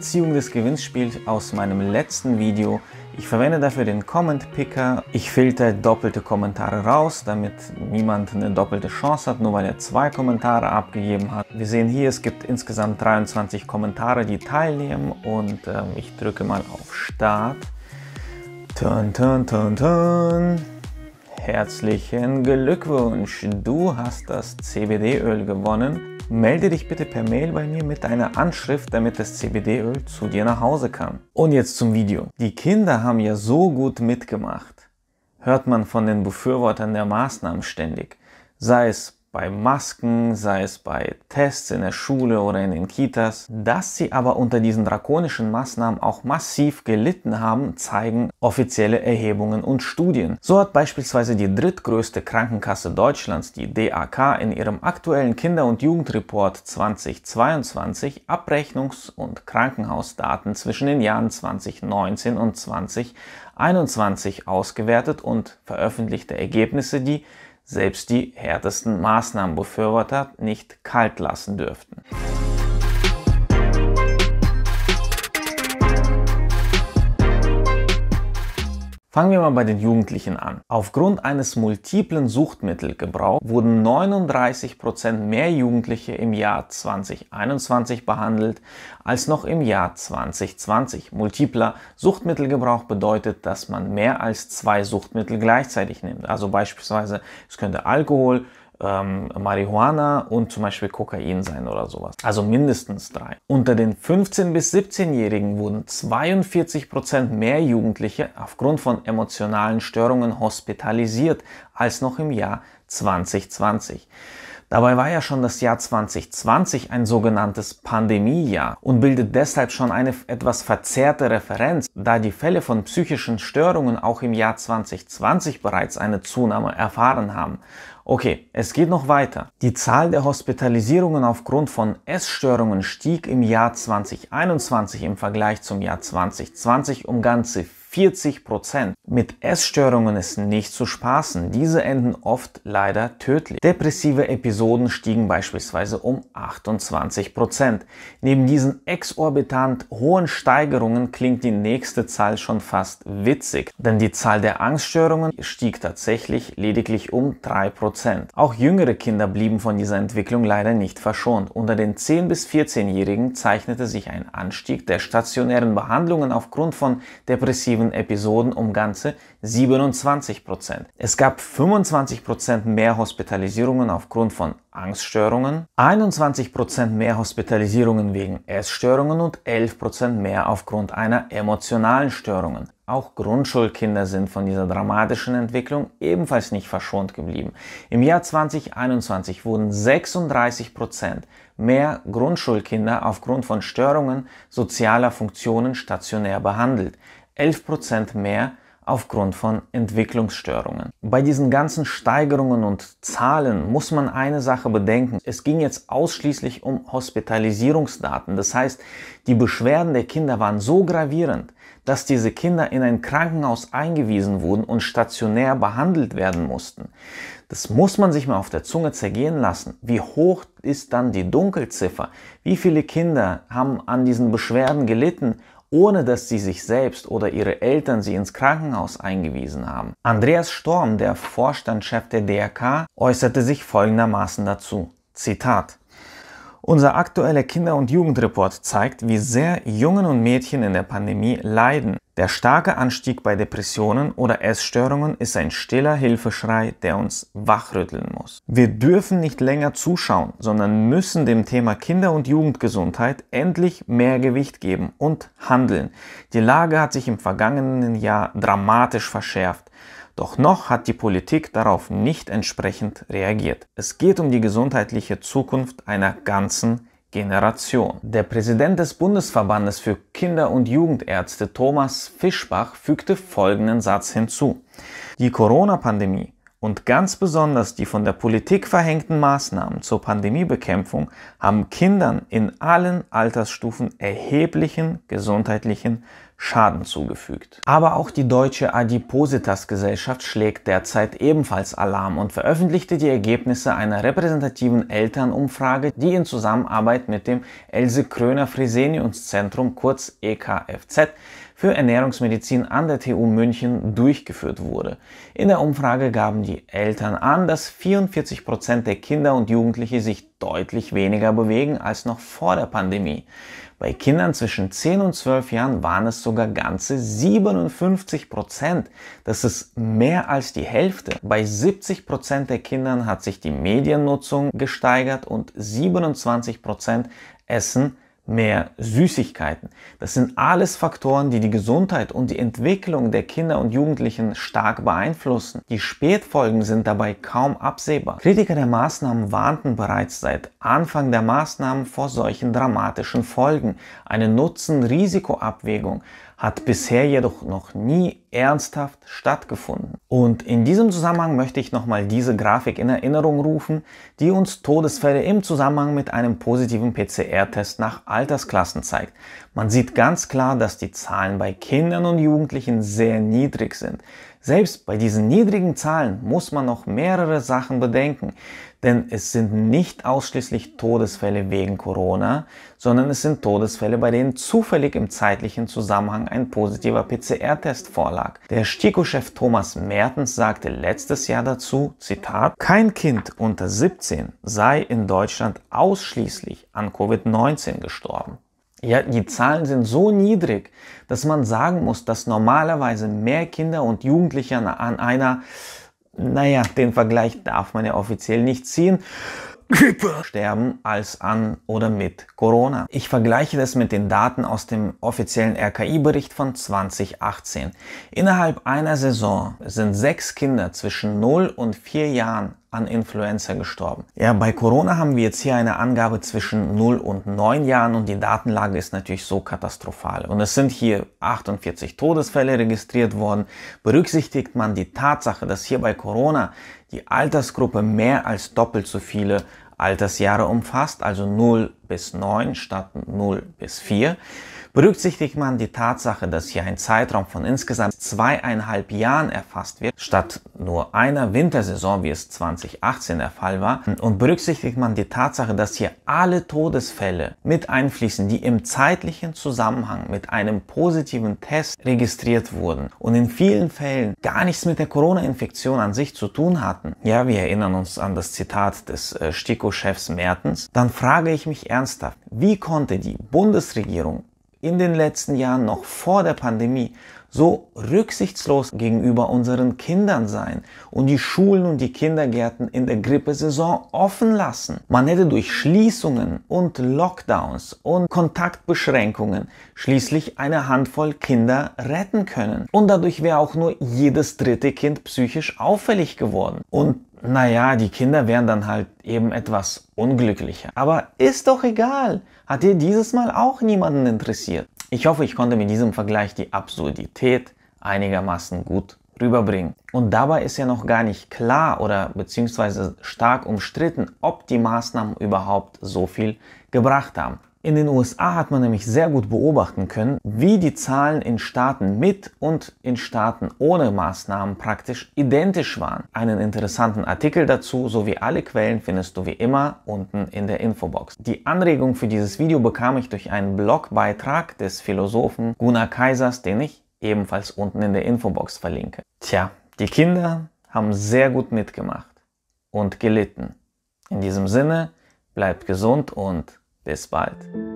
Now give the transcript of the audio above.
Ziehung des Gewinnspiels aus meinem letzten Video. Ich verwende dafür den Comment Picker. Ich filter doppelte Kommentare raus, damit niemand eine doppelte Chance hat, nur weil er zwei Kommentare abgegeben hat. Wir sehen hier, es gibt insgesamt 23 Kommentare, die teilnehmen und äh, ich drücke mal auf Start. Turn, turn, turn, turn. Herzlichen Glückwunsch, du hast das CBD-Öl gewonnen melde dich bitte per Mail bei mir mit deiner Anschrift, damit das CBD-Öl zu dir nach Hause kann. Und jetzt zum Video. Die Kinder haben ja so gut mitgemacht. Hört man von den Befürwortern der Maßnahmen ständig. Sei es bei Masken, sei es bei Tests in der Schule oder in den Kitas. Dass sie aber unter diesen drakonischen Maßnahmen auch massiv gelitten haben, zeigen offizielle Erhebungen und Studien. So hat beispielsweise die drittgrößte Krankenkasse Deutschlands, die DAK, in ihrem aktuellen Kinder- und Jugendreport 2022 Abrechnungs- und Krankenhausdaten zwischen den Jahren 2019 und 2021 ausgewertet und veröffentlichte Ergebnisse, die selbst die härtesten Maßnahmenbefürworter nicht kalt lassen dürften. Fangen wir mal bei den Jugendlichen an. Aufgrund eines multiplen Suchtmittelgebrauchs wurden 39% mehr Jugendliche im Jahr 2021 behandelt als noch im Jahr 2020. Multipler Suchtmittelgebrauch bedeutet, dass man mehr als zwei Suchtmittel gleichzeitig nimmt. Also beispielsweise, es könnte Alkohol, ähm, Marihuana und zum Beispiel Kokain sein oder sowas. Also mindestens drei. Unter den 15- bis 17-Jährigen wurden 42% Prozent mehr Jugendliche aufgrund von emotionalen Störungen hospitalisiert als noch im Jahr 2020. Dabei war ja schon das Jahr 2020 ein sogenanntes Pandemiejahr und bildet deshalb schon eine etwas verzerrte Referenz, da die Fälle von psychischen Störungen auch im Jahr 2020 bereits eine Zunahme erfahren haben. Okay, es geht noch weiter. Die Zahl der Hospitalisierungen aufgrund von Essstörungen stieg im Jahr 2021 im Vergleich zum Jahr 2020 um ganze 40 Prozent. Mit Essstörungen ist nicht zu spaßen. Diese enden oft leider tödlich. Depressive Episoden stiegen beispielsweise um 28 Prozent. Neben diesen exorbitant hohen Steigerungen klingt die nächste Zahl schon fast witzig, denn die Zahl der Angststörungen stieg tatsächlich lediglich um 3 Prozent. Auch jüngere Kinder blieben von dieser Entwicklung leider nicht verschont. Unter den 10- bis 14-Jährigen zeichnete sich ein Anstieg der stationären Behandlungen aufgrund von depressiven vergangenen Episoden um ganze 27 Prozent. Es gab 25 Prozent mehr Hospitalisierungen aufgrund von Angststörungen, 21 Prozent mehr Hospitalisierungen wegen Essstörungen und 11 Prozent mehr aufgrund einer emotionalen Störungen. Auch Grundschulkinder sind von dieser dramatischen Entwicklung ebenfalls nicht verschont geblieben. Im Jahr 2021 wurden 36 Prozent mehr Grundschulkinder aufgrund von Störungen sozialer Funktionen stationär behandelt. 11% mehr aufgrund von Entwicklungsstörungen. Bei diesen ganzen Steigerungen und Zahlen muss man eine Sache bedenken. Es ging jetzt ausschließlich um Hospitalisierungsdaten. Das heißt, die Beschwerden der Kinder waren so gravierend, dass diese Kinder in ein Krankenhaus eingewiesen wurden und stationär behandelt werden mussten. Das muss man sich mal auf der Zunge zergehen lassen. Wie hoch ist dann die Dunkelziffer? Wie viele Kinder haben an diesen Beschwerden gelitten ohne dass sie sich selbst oder ihre Eltern sie ins Krankenhaus eingewiesen haben. Andreas Storm, der Vorstandschef der DRK, äußerte sich folgendermaßen dazu. Zitat. Unser aktueller Kinder- und Jugendreport zeigt, wie sehr Jungen und Mädchen in der Pandemie leiden. Der starke Anstieg bei Depressionen oder Essstörungen ist ein stiller Hilfeschrei, der uns wachrütteln muss. Wir dürfen nicht länger zuschauen, sondern müssen dem Thema Kinder- und Jugendgesundheit endlich mehr Gewicht geben und handeln. Die Lage hat sich im vergangenen Jahr dramatisch verschärft. Doch noch hat die Politik darauf nicht entsprechend reagiert. Es geht um die gesundheitliche Zukunft einer ganzen Generation. Der Präsident des Bundesverbandes für Kinder- und Jugendärzte Thomas Fischbach fügte folgenden Satz hinzu. Die Corona-Pandemie und ganz besonders die von der Politik verhängten Maßnahmen zur Pandemiebekämpfung haben Kindern in allen Altersstufen erheblichen gesundheitlichen Schaden zugefügt. Aber auch die deutsche Adipositas-Gesellschaft schlägt derzeit ebenfalls Alarm und veröffentlichte die Ergebnisse einer repräsentativen Elternumfrage, die in Zusammenarbeit mit dem Else-Kröner-Fresenius-Zentrum, kurz EKFZ, für Ernährungsmedizin an der TU München durchgeführt wurde. In der Umfrage gaben die Eltern an, dass 44 Prozent der Kinder und Jugendliche sich deutlich weniger bewegen als noch vor der Pandemie. Bei Kindern zwischen 10 und 12 Jahren waren es sogar ganze 57 Prozent. Das ist mehr als die Hälfte. Bei 70 Prozent der Kindern hat sich die Mediennutzung gesteigert und 27 Prozent essen mehr Süßigkeiten. Das sind alles Faktoren, die die Gesundheit und die Entwicklung der Kinder und Jugendlichen stark beeinflussen. Die Spätfolgen sind dabei kaum absehbar. Kritiker der Maßnahmen warnten bereits seit Anfang der Maßnahmen vor solchen dramatischen Folgen. Eine Nutzen-Risiko-Abwägung hat bisher jedoch noch nie ernsthaft stattgefunden. Und in diesem Zusammenhang möchte ich nochmal diese Grafik in Erinnerung rufen, die uns Todesfälle im Zusammenhang mit einem positiven PCR-Test nach Altersklassen zeigt. Man sieht ganz klar, dass die Zahlen bei Kindern und Jugendlichen sehr niedrig sind. Selbst bei diesen niedrigen Zahlen muss man noch mehrere Sachen bedenken denn es sind nicht ausschließlich Todesfälle wegen Corona, sondern es sind Todesfälle, bei denen zufällig im zeitlichen Zusammenhang ein positiver PCR-Test vorlag. Der STIKO-Chef Thomas Mertens sagte letztes Jahr dazu, Zitat, kein Kind unter 17 sei in Deutschland ausschließlich an Covid-19 gestorben. Ja, die Zahlen sind so niedrig, dass man sagen muss, dass normalerweise mehr Kinder und Jugendliche an einer naja, den Vergleich darf man ja offiziell nicht ziehen. Grippe sterben als an oder mit Corona. Ich vergleiche das mit den Daten aus dem offiziellen RKI-Bericht von 2018. Innerhalb einer Saison sind sechs Kinder zwischen 0 und 4 Jahren an Influenza gestorben. Ja, bei Corona haben wir jetzt hier eine Angabe zwischen 0 und 9 Jahren und die Datenlage ist natürlich so katastrophal. Und es sind hier 48 Todesfälle registriert worden. Berücksichtigt man die Tatsache, dass hier bei Corona die Altersgruppe mehr als doppelt so viele Altersjahre umfasst, also 0 bis 9 statt 0 bis 4, berücksichtigt man die Tatsache, dass hier ein Zeitraum von insgesamt zweieinhalb Jahren erfasst wird, statt nur einer Wintersaison, wie es 2018 der Fall war, und berücksichtigt man die Tatsache, dass hier alle Todesfälle mit einfließen, die im zeitlichen Zusammenhang mit einem positiven Test registriert wurden und in vielen Fällen gar nichts mit der Corona-Infektion an sich zu tun hatten. Ja, wir erinnern uns an das Zitat des äh, Stiko-Chefs Mertens. Dann frage ich mich ernsthaft. Wie konnte die Bundesregierung in den letzten Jahren noch vor der Pandemie so rücksichtslos gegenüber unseren Kindern sein und die Schulen und die Kindergärten in der Grippesaison offen lassen. Man hätte durch Schließungen und Lockdowns und Kontaktbeschränkungen schließlich eine Handvoll Kinder retten können. Und dadurch wäre auch nur jedes dritte Kind psychisch auffällig geworden. Und naja, die Kinder wären dann halt eben etwas unglücklicher. Aber ist doch egal, hat dir dieses Mal auch niemanden interessiert. Ich hoffe, ich konnte mit diesem Vergleich die Absurdität einigermaßen gut rüberbringen. Und dabei ist ja noch gar nicht klar oder beziehungsweise stark umstritten, ob die Maßnahmen überhaupt so viel gebracht haben. In den USA hat man nämlich sehr gut beobachten können, wie die Zahlen in Staaten mit und in Staaten ohne Maßnahmen praktisch identisch waren. Einen interessanten Artikel dazu sowie alle Quellen findest du wie immer unten in der Infobox. Die Anregung für dieses Video bekam ich durch einen Blogbeitrag des Philosophen Gunnar Kaisers, den ich ebenfalls unten in der Infobox verlinke. Tja, die Kinder haben sehr gut mitgemacht und gelitten. In diesem Sinne, bleibt gesund und Bis bald.